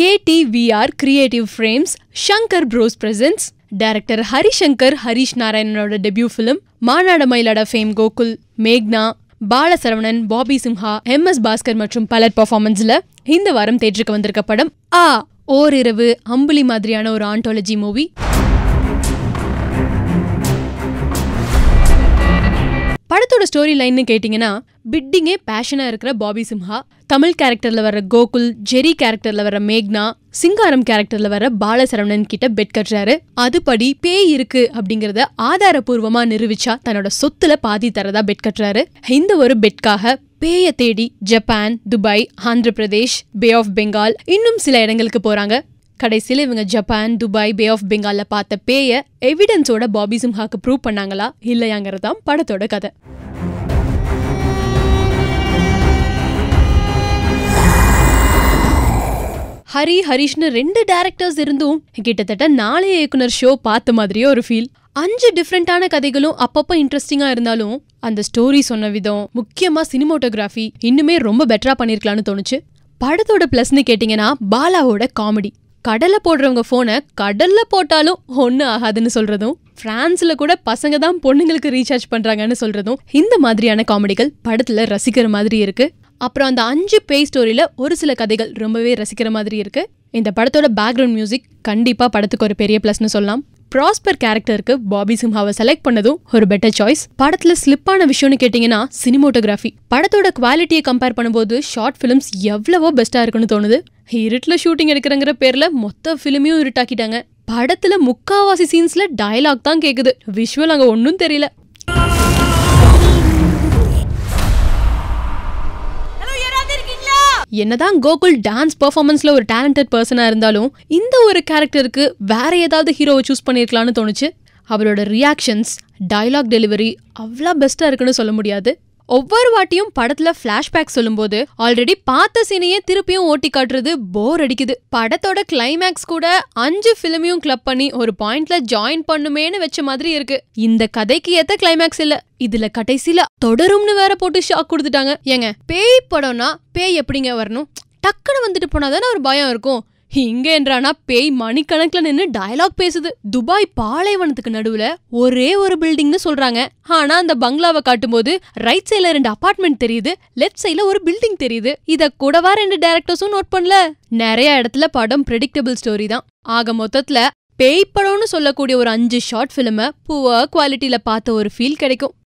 கேடிவிஆர் creative frames Shankar bros presents director Harishankar Harish நாராயணனோட debut film Maanaada Mayilaada fame Gokul மேக்னா Balasaravanan Bobby Simha M S Bhaskar மற்றும் பலர் பர்ஃபார்மன்ஸில் இந்த வாரம் தேற்றுக்கு வந்திருக்க படம் ஆ ஓரிரவு அம்புலி மாதிரியான ஒரு ஆண்டாலஜி மூவி படத்தோட ஸ்டோரி லைன்னு கேட்டிங்கன்னா பிட்டிங்கே பேஷனாக இருக்கிற பாபி சிம்ஹா தமிழ் கேரக்டரில் வர கோகுல் ஜெரி கேரக்டரில் வர மேக்னா சிங்காரம் கேரக்டரில் வர பாலசரவணன் கிட்ட பெட் கட்டுறாரு அதுபடி பேய் இருக்கு அப்படிங்கிறத ஆதாரபூர்வமாக நிரூபிச்சா தன்னோட சொத்துல பாதி தரதா பெட் கட்டுறாரு இந்த ஒரு பெட்காக பேயை தேடி Japan Dubai Andhra Pradesh bay of Bengal இன்னும் சில இடங்களுக்கு போகிறாங்க கடைசியில் இவங்க ஜப்பான் துபாய் பே ஆஃப் பெங்காலில் பார்த்த பேயை எவிடன்ஸோட பாபி சிம்ஹாக்கு ப்ரூவ் பண்ணாங்களா இல்லையாங்கிறது தான் படத்தோட கதை ஹரி ஹரிஷ்னு ரெண்டு டேரக்டர்ஸ் இருந்தும் கிட்டத்தட்ட நாளைய இயக்குனர் ஷோ பார்த்த மாதிரியே ஒரு ஃபீல் அஞ்சு டிஃப்ரெண்டான கதைகளும் அப்பப்போ இன்ட்ரெஸ்டிங்காக இருந்தாலும் அந்த ஸ்டோரி சொன்ன விதம் முக்கியமாக சினிமோட்டோகிராஃபி இன்னுமே ரொம்ப பெட்டராக பண்ணியிருக்கலான்னு தோணுச்சு படத்தோட ப்ளஸ்னு கேட்டிங்கன்னா பாலாவோட காமெடி கடல்ல போடுறவங்க ஃபோனை கடல்ல போட்டாலும் ஒன்றும் ஆகாதுன்னு சொல்கிறதும் ஃப்ரான்ஸில் கூட பசங்க தான் பொண்ணுங்களுக்கு ரீசார்ஜ் பண்ணுறாங்கன்னு சொல்கிறதும் இந்த மாதிரியான காமெடிகள் படத்தில் ரசிக்கிற மாதிரி இருக்குது அப்புறம் அந்த அஞ்சு பேய் ஸ்டோரியில் ஒரு சில கதைகள் ரொம்பவே ரசிக்கிற மாதிரி இருக்குது இந்த படத்தோட பேக்ரவுண்ட் மியூசிக் கண்டிப்பாக படத்துக்கு ஒரு பெரிய ப்ளஸ்னு சொல்லலாம் ப்ராஸ்பர் கேரக்டருக்கு பாபி சிம்ஹாவை செலக்ட் பண்ணதும் ஒரு பெட்டர் சாய்ஸ் படத்தில் ஸ்லிப்பான விஷயம்னு கேட்டிங்கன்னா சினிமோட்டோகிராஃபி படத்தோட குவாலிட்டியை கம்பேர் பண்ணும்போது ஷார்ட் ஃபிலிம்ஸ் எவ்வளவோ பெஸ்ட்டாக இருக்குன்னு தோணுது இருட்டில் ஷூட்டிங் எடுக்கிறங்கிற பேரில் மொத்த ஃபிலிமையும் இருட்டாக்கிட்டாங்க படத்தில் முக்காவாசி சீன்ஸில் டயலாக் தான் கேட்குது விஷுவல் அங்கே ஒன்றும் தெரியல என்னதான் கோகுல் டான்ஸ் பெர்ஃபார்மன்ஸ்ல ஒரு டேலண்டட் பர்சனா இருந்தாலும் இந்த ஒரு கேரக்டருக்கு வேற ஏதாவது ஹீரோவை சூஸ் பண்ணிருக்கலாம்னு தோணுச்சு அவரோட ரியாக்ஷன்ஸ் டைலாக் டெலிவரி அவ்வளோ பெஸ்ட்டாக இருக்குன்னு சொல்ல முடியாது ஒவ்வொரு வாட்டியும் படத்துல பிளாஷ்பேக் சொல்லும்போது ஆல்ரெடி பார்த்த சீனையே திருப்பியும் ஓட்டி காட்டுறது போர் அடிக்குது படத்தோட கிளைமேக்ஸ் கூட அஞ்சு பிலிமையும் கிளப் பண்ணி ஒரு பாயிண்ட்ல ஜாயின் பண்ணுமேன்னு வச்ச மாதிரி இருக்கு இந்த கதைக்கு ஏத்த கிளைமேக்ஸ் இல்ல இதுல கடைசியில தொடரும்னு வேற போட்டு ஷாக் கொடுத்துட்டாங்க ஏங்க பேய் படம்னா பேய் எப்படிங்க வரணும் டக்குன்னு வந்துட்டு போனாதானே ஒரு பயம் இருக்கும் இங்க என்றானா பேய் மணிக்கணக்கில் நின்று டயலாக் பேசுது துபாய் பாலைவனத்துக்கு நடுவுல ஒரே ஒரு பில்டிங்னு சொல்றாங்க ஆனா அந்த பங்களாவை காட்டும்போது ரைட் சைட்ல ரெண்டு அபார்ட்மெண்ட் தெரியுது லெஃப்ட் சைட்ல ஒரு பில்டிங் தெரியுது இத கூடவா ரெண்டு டேரக்டர்ஸும் நோட் பண்ணல நிறைய இடத்துல படம் ப்ரெடிக்டபிள் ஸ்டோரி தான் ஆக மொத்தத்துல பேய் படம்னு சொல்லக்கூடிய ஒரு அஞ்சு ஷார்ட் ஃபிலிமை புவர் குவாலிட்டியில பார்த்த ஒரு ஃபீல் கிடைக்கும்